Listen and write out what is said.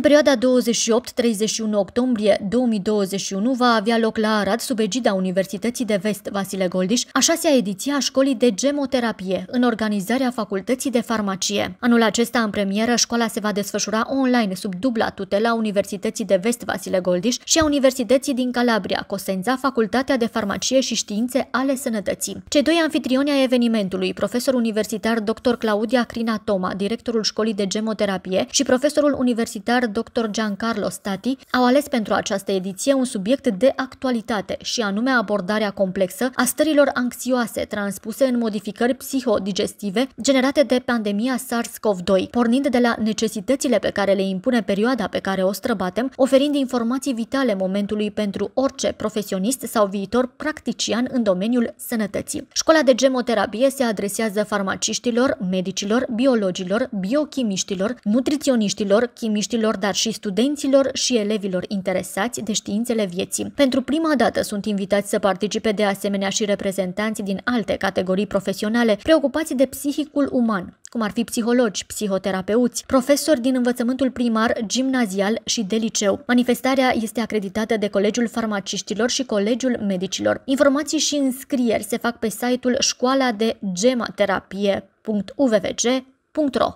În perioada 28-31 octombrie 2021 va avea loc la Arad, sub egida Universității de Vest Vasile Goldiș, a șasea ediție a școlii de gemoterapie, în organizarea Facultății de Farmacie. Anul acesta, în premieră, școala se va desfășura online sub dubla tutela Universității de Vest Vasile Goldiș și a Universității din Calabria, Cosenza, Facultatea de Farmacie și Științe ale Sănătății. Cei doi anfitrioni ai evenimentului, profesor universitar dr. Claudia Crina Toma, directorul școlii de gemoterapie și profesorul universitar dr. Giancarlo Stati, au ales pentru această ediție un subiect de actualitate și anume abordarea complexă a stărilor anxioase transpuse în modificări psihodigestive generate de pandemia SARS-CoV-2, pornind de la necesitățile pe care le impune perioada pe care o străbatem, oferind informații vitale momentului pentru orice profesionist sau viitor practician în domeniul sănătății. Școala de gemoterapie se adresează farmaciștilor, medicilor, biologilor, biochimiștilor, nutriționiștilor, chimiștilor dar și studenților și elevilor interesați de științele vieții. Pentru prima dată sunt invitați să participe de asemenea și reprezentanți din alte categorii profesionale preocupați de psihicul uman, cum ar fi psihologi, psihoterapeuți, profesori din învățământul primar, gimnazial și de liceu. Manifestarea este acreditată de Colegiul Farmaciștilor și Colegiul Medicilor. Informații și înscrieri se fac pe site-ul școala de gematerapie.uvvg.ro